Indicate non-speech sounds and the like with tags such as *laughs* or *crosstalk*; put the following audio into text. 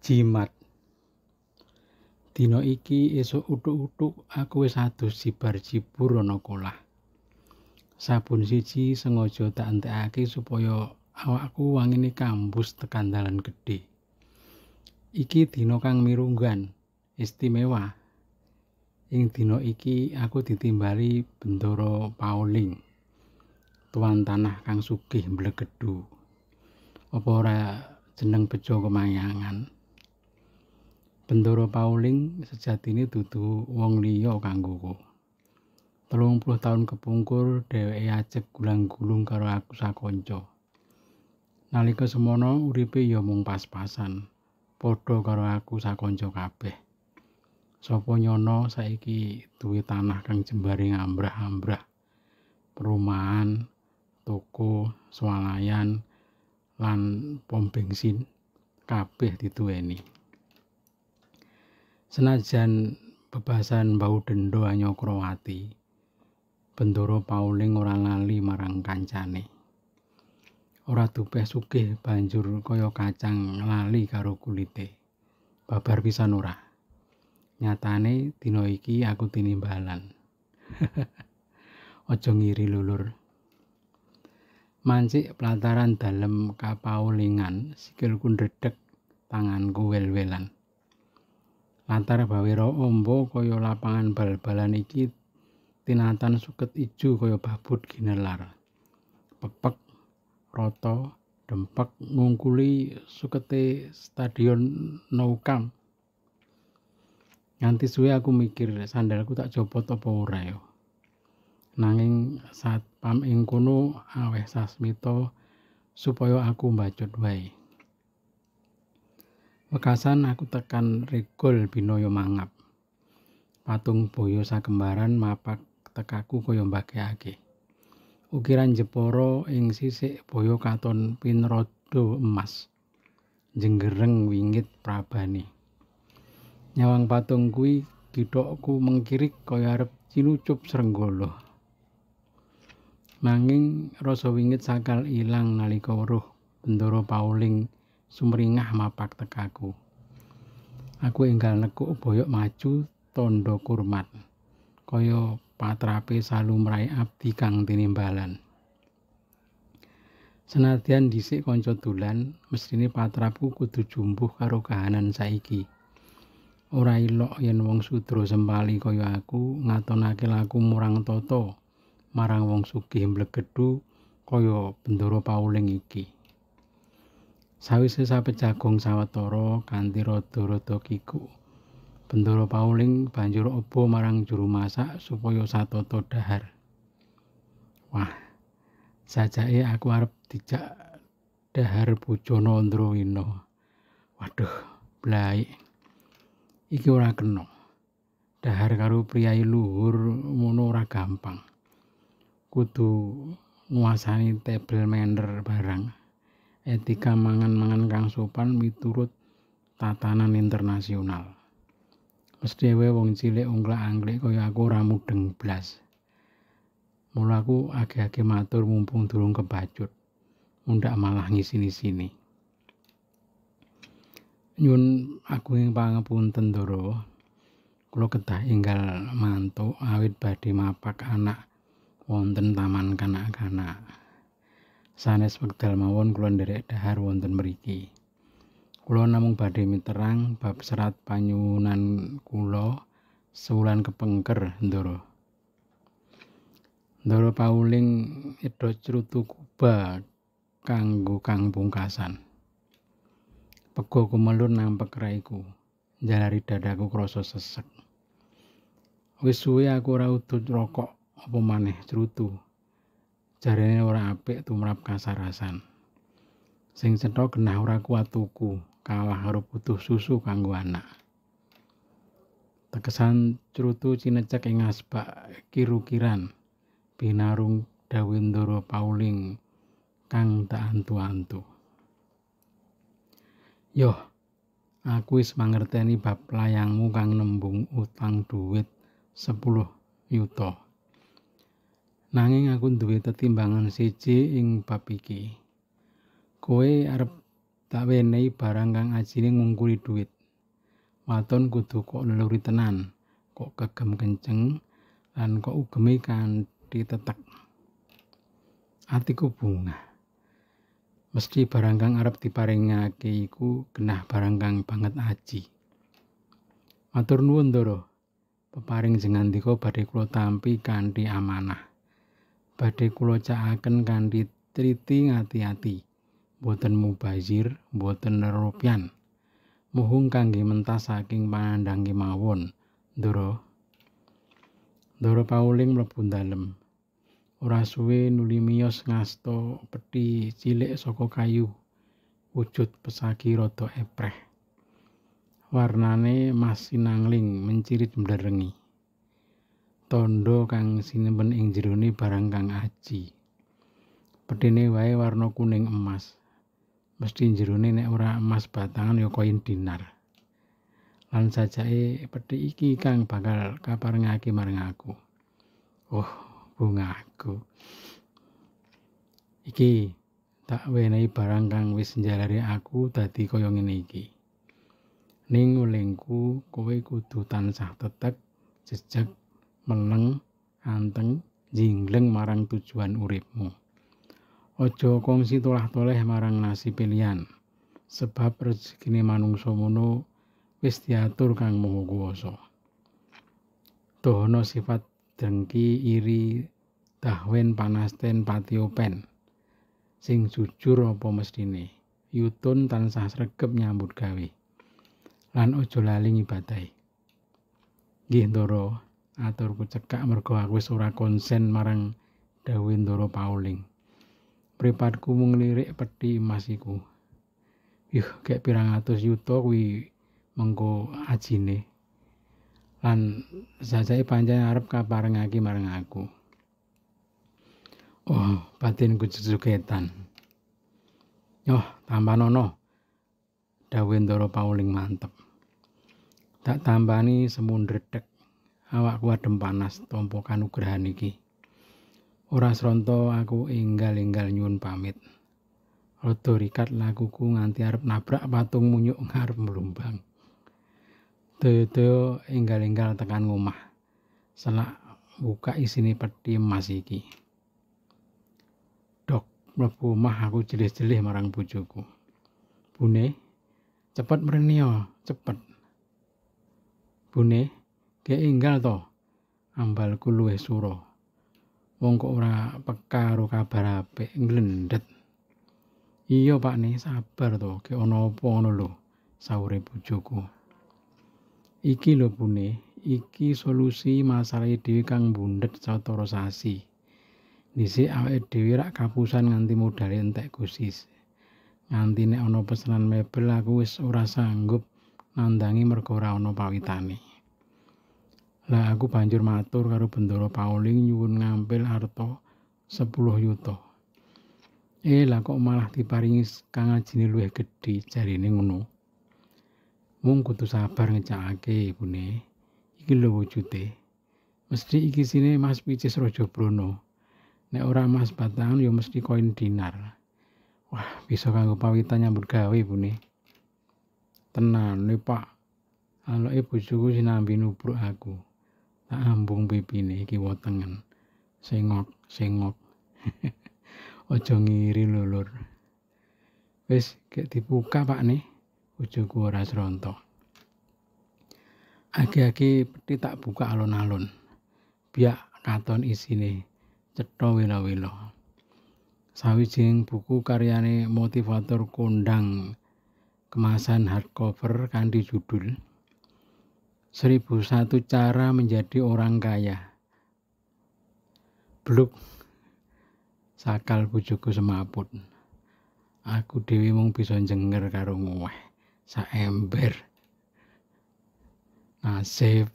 jimat Dino iki esuk utuk-utuk aku wis adus sibar jibur ana kolah Sabun siji sengaja tak entekake supaya awakku wangine kambus tekan dalan gedhe Iki dino kang mirunggan istimewa Ing dino iki aku ditimbali bendoro Pauling tuan tanah kang sugih mblegedu Apa ora jeneng pejo kemayangan. Bendoro Pauling sejati ini dudu wong liya kangguku. Telung puluh tahun kepungkur, dheweke acep gulang-gulung karo aku sakonco. Nalika semono, uripe ya mung pas-pasan. Podo karo aku sakonco kabeh. Sopo nyono saiki duwe tanah kang jembari ngambrah-ambrah. Perumahan, toko, swalayan, lan pom bensin, kabeh dituweni. Senajan bebasan bau dendo hanya kroati, bendoro pauling ora lali marang kancane. Ora tupeh sugih banjur kaya kacang lali karo kulite. Babar bisa ora. Nyatane dina iki aku tinimbalan. Ojo *laughs* ngiri lulur. Mancik pelataran dalem kapaulingan, lingan, sikilku ndredek, tanganku wel-welan. Lantar bawira ombo kaya lapangan bal-balan iki tinatan suket ijo kaya babut ginelar. Pepek roto dempek ngungkuli sukete stadion Nou Nganti suwe aku mikir sandalku tak copot apa ora ya. Nanging pam ing kono aweh sasmito supaya aku mbacut wae. Wekasan aku tekan regol binoyo mangap. Patung boyo sakembaran mapak tekaku koyo mbakeake. Ukiran Jeporo ing sisik boyo katon pinrodo emas. Jenggereng wingit prabane. Nyawang patung kuwi didokku mengkirik koyo arep cinucup serenggolo. Manging rasa wingit sakal ilang nalika weruh bendoro pauling sumringah mapak tekaku. Aku enggal nekuk boyok macu tondo kurmat. Kaya patrape salu merai abdi kang tinimbalan. Senadyan dhisik kanca dolan, mesthine patrapku kudu jumbuh karo kahanan saiki. Ora elok yen wong sudra sembali kaya aku ngatonake laku murang tata marang wong sugih mblegedhu kaya bendoro pauling iki. sawise sapet jagung sawetara kanthi rada-rada kiku bendoro pauling banjur obo marang juru masak supaya satoto dahar wah sajake aku arep dijak dahar bojono ndrowino waduh blai iki ora kena dahar karo priayi luhur ngono ora gampang kudu nguasani table manner barang etika mangan-mangan kang sopan miturut tatanan internasional. Wes dhewe wong cilik unggla-angglik kaya aku ora mudeng blas. Mula aku age agak matur mumpung durung kebacut. Mundak malah ngisini-sini. Nyun aku ing pangapunten ndoro. Kula ketah enggal mantuk awit badhe mapak anak wonten taman kanak-kanak. sanes wekdal mawon kula nderek dahar wonten mriki kula namung badhe miterang bab serat panyuwunan kula sewulan kepengker ndoro ndoro pauling edo crutu kuba kanggo kang pungkasan pego kumelur nang pekeraiku jalari dadaku krasa sesek wis suwe aku ora udut rokok apa maneh crutu jarene ora apik tumrap kasarasan. Sing cetha genah ora kuat tuku, kalah karo butuh susu kanggo anak. Tekesan crutu cinecek ing asbak kirukiran, binarung dawindoro pauling kang tak antu-antu. Yo, aku wis mangerteni bab layangmu kang nembung utang duit 10 yuta. Nanging aku duwe tetimbangan siji ing bab iki. Kowe arep tak wenehi barang kang ajine ngungkuli duit. Waton kudu kok leluri tenan, kok kegem kenceng, lan kok ugeme kanthi tetek. Atiku bungah. Mesti barang kang arep diparingake iku genah barang kang banget aji. Matur nuwun, Peparing jengan dika badhe kula tampi kanthi amanah. badhe kula caaken kanthi triti ngati-ati boten mubazir boten neropian muhung kangge mentas saking pandang kemawon ndoro ndoro pauling mlebu dalem ora suwe nuli miyos ngasto peti cilik saka kayu wujud pesagi rada epreh warnane masinangling mencirit jemblerengi tondo kang sinemen ing jerone barang kang aji. Pedene wae warna kuning emas. Mesthi jerone nek ora emas batangan ya koin dinar. Lan sajake pedhi iki kang bakal kaparengake marang aku. Oh, bungaku. Iki tak wenehi barang kang wis njalari aku dadi kaya ngene iki. Ning ulengku kowe kudu tansah tetek jejak meneng anteng jingling marang tujuan uripmu Ojo kongsi tolah toleh marang nasi pilihan sebab rezekine manungsa mono wis diatur kang Maha Kuwasa. Tohono sifat dengki iri dahwen panasten patiopen sing jujur apa mestine yutun tansah sregep nyambut gawe lan ojo lali ngibadahi nggih ndoro aturku cekak mergo aku wis ora konsen marang dawuh Ndara Pauling. Pripatku mung lirik peti masiku. Ih, Yuh, kek pirang atus yuta kuwi mengko ajine. Lan sajae panjang arep kaparengake marang aku. Oh, batinku jejegetan. Oh, tambah nono. Dawuh Ndara Pauling mantep. Tak tambani semundredek awakku adem panas tampa kanugrahan iki. Ora sronto aku enggal-enggal nyun pamit. Rada rikat laguku nganti arep nabrak patung munyuk ngarep melumbang dodo inggal enggal-enggal tekan ngomah. Selak buka isini peti emas iki. Dok, mlebu omah aku jelih-jelih marang bojoku. Bune, cepet merenio, cepet. Bune, keinggal to ambalku luwih suro wong kok ora peka karo kabar apik nglendhet iya pak sabar to ke ana apa ngono lho saure bojoku iki lho bune iki solusi masalah dhewe kang bundet satoro sasi dhisik awake dhewe rak kapusan nganti modal entek kusis nganti nek ana pesanan mebel aku wis ora sanggup nandangi mergo ora ana pawitane Lah aku banjur matur karo Bendoro Pauling nyuwun ngampil harta 10 yuta. Eh lah kok malah diparingi kang ajine luwih gedhe jarine ngono. Mung kudu sabar ngecakake ibune. Iki lho wujute. Mesthi iki sine Mas Picis Raja Brono. Nek ora Mas Batang ya mesti koin dinar. Wah, bisa kanggo pawitan nyambut gawe ibune. Tenan, nih, Pak. Anake bojoku sinambi nubruk aku. tak ambung pipine iki wotengen sengok sengok ojo *laughs* ngiri lho lur wis gek dibuka pak nih ujuku ora serontok aki-aki peti tak buka alon-alon biak katon isine cetha wila-wila sawijining buku karyane motivator kondang kemasan hardcover kanthi judul Seribu satu cara menjadi orang kaya. Bluk sakal bojoku semaput. Aku dewi mung bisa jenger karo sa saember. Nasib.